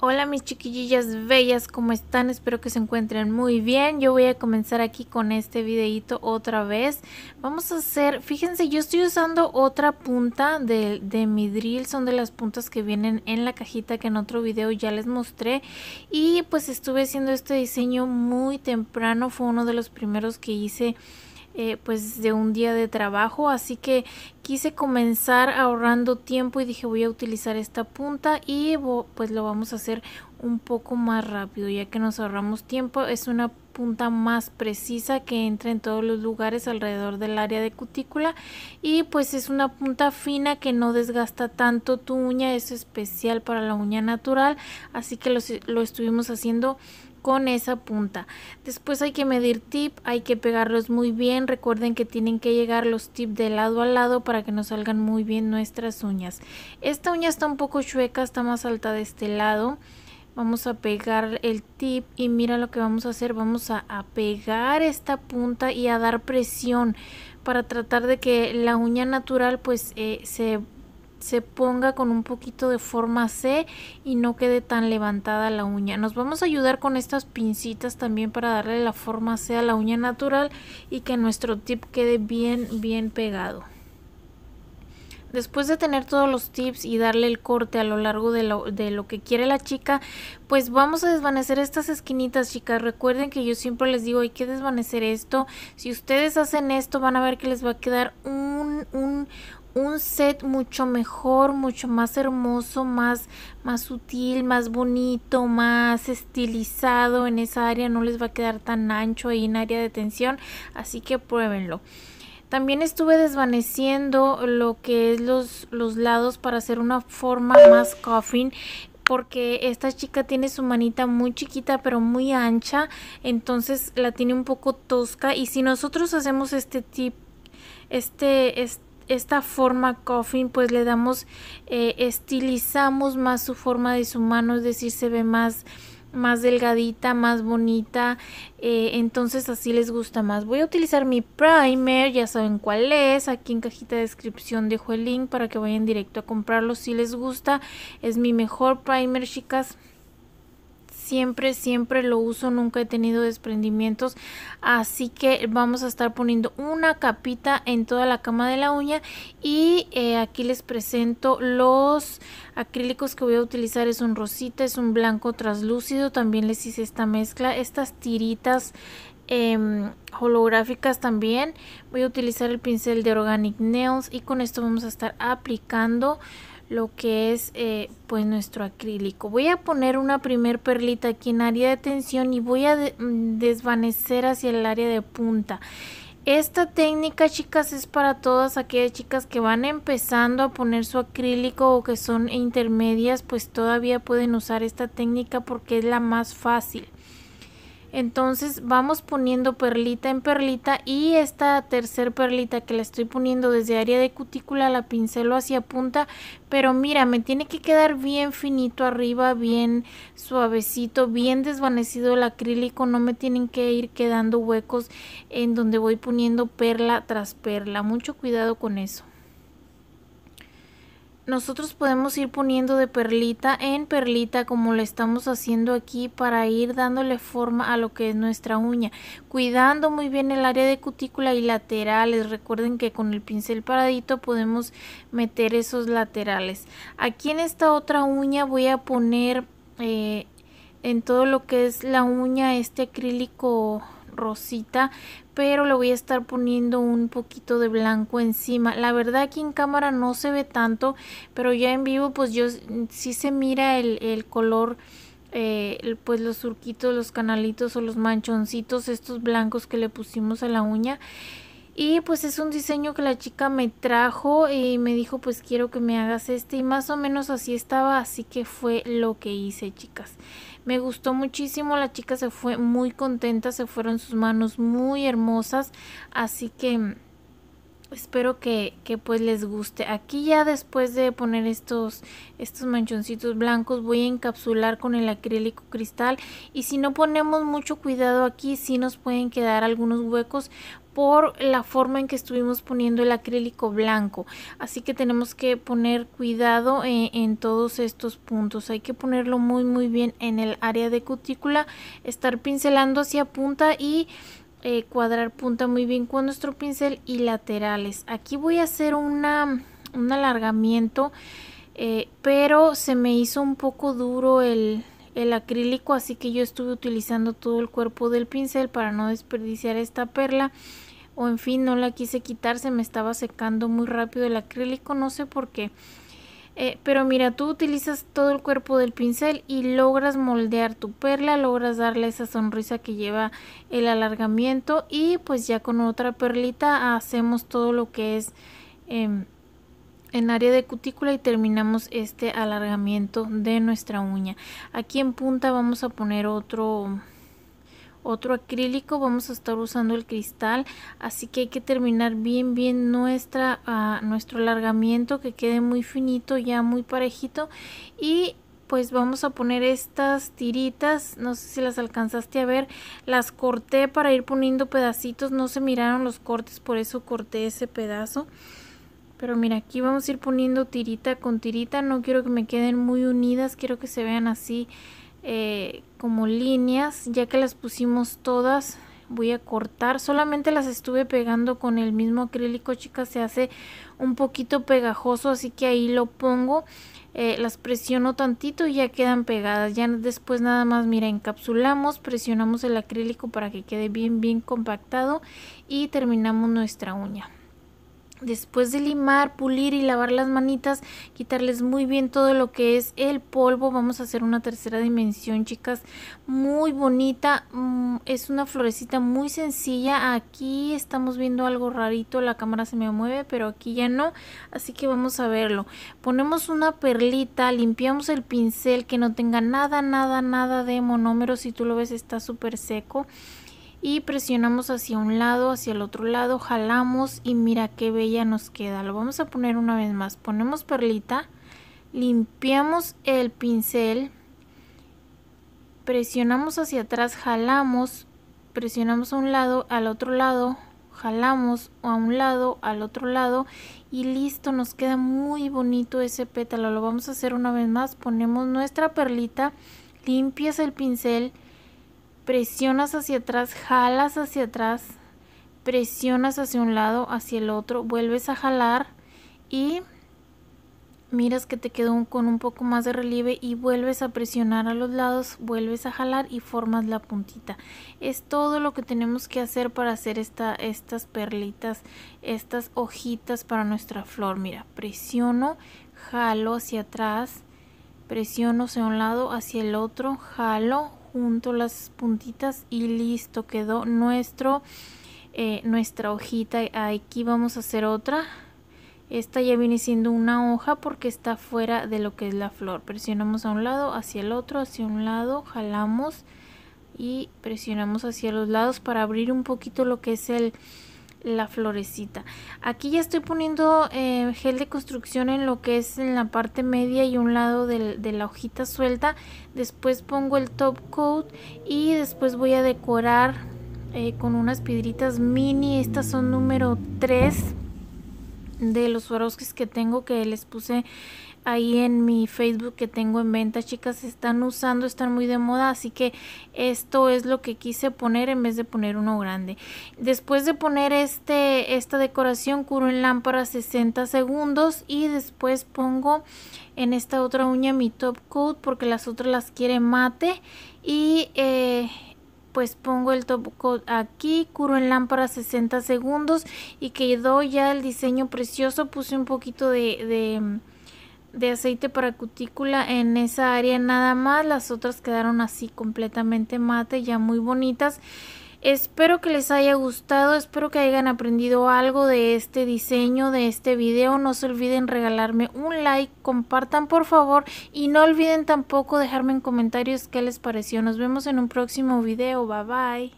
Hola mis chiquillillas bellas, ¿cómo están? Espero que se encuentren muy bien. Yo voy a comenzar aquí con este videito otra vez. Vamos a hacer, fíjense, yo estoy usando otra punta de, de mi drill. Son de las puntas que vienen en la cajita que en otro video ya les mostré. Y pues estuve haciendo este diseño muy temprano. Fue uno de los primeros que hice eh, pues de un día de trabajo, así que quise comenzar ahorrando tiempo y dije voy a utilizar esta punta y pues lo vamos a hacer un poco más rápido ya que nos ahorramos tiempo, es una punta más precisa que entra en todos los lugares alrededor del área de cutícula y pues es una punta fina que no desgasta tanto tu uña, es especial para la uña natural, así que lo estuvimos haciendo con esa punta. Después hay que medir tip, hay que pegarlos muy bien. Recuerden que tienen que llegar los tip de lado a lado para que nos salgan muy bien nuestras uñas. Esta uña está un poco chueca, está más alta de este lado. Vamos a pegar el tip y mira lo que vamos a hacer. Vamos a, pegar esta punta y a dar presión para tratar de que la uña natural pues eh, se se ponga con un poquito de forma C y no quede tan levantada la uña. Nos vamos a ayudar con estas pincitas también para darle la forma C a la uña natural y que nuestro tip quede bien bien pegado. Después de tener todos los tips y darle el corte a lo largo de lo, que quiere la chica, pues vamos a desvanecer estas esquinitas, chicas. Recuerden que yo siempre les digo, hay que desvanecer esto. Si ustedes hacen esto, van a ver que les va a quedar un, un, un set mucho mejor, mucho más hermoso, más, más sutil, más bonito, más estilizado en esa área. No les va a quedar tan ancho ahí en área de tensión. Así que pruébenlo. También estuve desvaneciendo lo que es los, los lados para hacer una forma más coffin porque esta chica tiene su manita muy chiquita pero muy ancha, entonces la tiene un poco tosca y si nosotros hacemos este tip, este, este esta forma coffin pues le damos, eh, estilizamos más su forma de su mano, es decir, se ve más más delgadita, más bonita. Eh, entonces así les gusta más. Voy a utilizar mi primer, ya saben cuál es. Aquí en cajita de descripción dejo el link para que vayan directo a comprarlo si les gusta. Es mi mejor primer, chicas siempre, siempre lo uso, nunca he tenido desprendimientos, así que vamos a estar poniendo una capita en toda la cama de la uña y eh, aquí les presento los acrílicos que voy a utilizar, es un rosita, es un blanco traslúcido también les hice esta mezcla, estas tiritas em, holográficas también voy a utilizar el pincel de organic nails y con esto vamos a estar aplicando lo que es eh, pues nuestro acrílico. Voy a poner una primer perlita aquí en área de tensión y voy a mm, desvanecer hacia el área de punta. Esta técnica, chicas, es para todas aquellas chicas que van empezando a poner su acrílico o que son intermedias, pues todavía pueden usar esta técnica porque es la más fácil. Entonces vamos poniendo perlita en perlita y esta tercer perlita que la estoy poniendo desde área de cutícula la pincelo hacia punta, pero mira, me tiene que quedar bien finito arriba, bien suavecito, bien desvanecido el acrílico, no me tienen que ir quedando huecos en donde voy poniendo perla tras perla. Mucho cuidado con eso nosotros podemos ir poniendo de perlita en perlita como lo estamos haciendo aquí para ir dándole forma a lo que es nuestra uña cuidando muy bien el área de cutícula y laterales recuerden que con el pincel paradito podemos meter esos laterales aquí en esta otra uña voy a poner eh, en todo lo que es la uña este acrílico rosita, pero le voy a estar poniendo un poquito de blanco encima. La verdad aquí en cámara no se ve tanto, pero ya en vivo pues yo sí se mira el, color. Eh, pues los surquitos, los canalitos o los manchoncitos estos blancos que le pusimos a la uña y pues es un diseño que la chica me trajo y me dijo pues quiero que me hagas este y más o menos así estaba, así que fue lo que hice chicas. Me gustó muchísimo, la chica se fue muy contenta, se fueron sus manos muy hermosas, así que mm, espero que, pues les guste aquí ya después de poner estos estos manchoncitos blancos voy a encapsular con el acrílico cristal y si no ponemos mucho cuidado aquí sí nos pueden quedar algunos huecos por la forma en que estuvimos poniendo el acrílico blanco. Así que tenemos que poner cuidado eh, en, todos estos puntos. Hay que ponerlo muy muy bien en el área de cutícula, estar pincelando hacia punta y eh, cuadrar punta muy bien con nuestro pincel y laterales. Aquí voy a hacer un alargamiento, eh, pero se me hizo un poco duro el, el acrílico así que yo estuve utilizando todo el cuerpo del pincel para no desperdiciar esta perla o en fin, no la quise quitar, se me estaba secando muy rápido el acrílico, no sé por qué. Eh, pero mira, tú utilizas todo el cuerpo del pincel y logras moldear tu perla, logras darle esa sonrisa que lleva el alargamiento y pues ya con otra perlita hacemos todo lo que es em, en área de cutícula y terminamos este alargamiento de nuestra uña. Aquí en punta vamos a poner otro otro acrílico vamos a estar usando el cristal así que hay que terminar bien bien nuestra ah, nuestro alargamiento que quede muy finito ya muy parejito y pues vamos a poner estas tiritas, no sé si las alcanzaste a ver, las corté para ir poniendo pedacitos, no se miraron los cortes, por eso corté ese pedazo. Pero mira, aquí vamos a ir poniendo tirita con tirita, no quiero que me queden muy unidas, quiero que se vean así eh, como líneas, ya que las pusimos todas voy a cortar solamente las estuve pegando con el mismo acrílico chicas se hace un poquito pegajoso así que ahí lo pongo eh, las presiono tantito y ya quedan pegadas ya después nada más mira encapsulamos presionamos el acrílico para que quede bien bien compactado y terminamos nuestra uña Después de limar, pulir y lavar las manitas, quitarles muy bien todo lo que es el polvo, vamos a hacer una tercera dimensión, chicas, muy bonita, mm, es una florecita muy sencilla, aquí estamos viendo algo rarito, la cámara se me mueve, pero aquí ya no, así que vamos a verlo. Ponemos una perlita, limpiamos el pincel que no tenga nada, nada, nada de monómero, si tú lo ves está súper seco y presionamos hacia un lado, hacia el otro lado, jalamos y mira qué bella nos queda. Lo vamos a poner una vez más. Ponemos perlita, limpiamos el pincel, presionamos hacia atrás, jalamos, presionamos a un lado, al otro lado, jalamos a un lado, al otro lado y listo, nos queda muy bonito ese pétalo. Lo vamos a hacer una vez más, ponemos nuestra perlita, limpias el pincel, presionas hacia atrás, jalas hacia atrás, presionas hacia un lado, hacia el otro, vuelves a jalar y miras que te quedó con un poco más de relieve y vuelves a presionar a los lados, vuelves a jalar y formas la puntita. Es todo lo que tenemos que hacer para hacer estas perlitas, estas hojitas para nuestra flor. Mira, presiono, jalo hacia atrás, presiono hacia un lado, hacia el otro, jalo, punto las puntitas y listo quedó nuestro eh, nuestra hojita aquí vamos a hacer otra esta ya viene siendo una hoja porque está fuera de lo que es la flor presionamos a un lado hacia el otro hacia un lado jalamos y presionamos hacia los lados para abrir un poquito lo que es el la florecita. Aquí ya estoy poniendo eh, gel de construcción en lo que es en la parte media y un lado de la hojita suelta. Después pongo el top coat y después voy a decorar eh, con unas piedritas mini. Estas son número 3 de los farosques que tengo que les puse ahí en mi Facebook que tengo en venta, chicas, están usando, están muy de moda, así que esto es lo que quise poner en vez de poner uno grande. Después de poner este, esta decoración, curo en lámpara 60 segundos y después pongo en esta otra uña mi top coat porque las otras las quiere mate y... Eh, pues pongo el top coat aquí, curo en lámpara 60 segundos y quedó ya el diseño precioso. Puse un poquito de de aceite para cutícula en esa área nada más. Las otras quedaron así completamente mate, ya muy bonitas. Espero que les haya gustado, espero que hayan aprendido algo de este diseño, de este video. No se olviden regalarme un like, compartan por favor y no olviden tampoco dejarme en comentarios qué les pareció. Nos vemos en un próximo video, bye bye.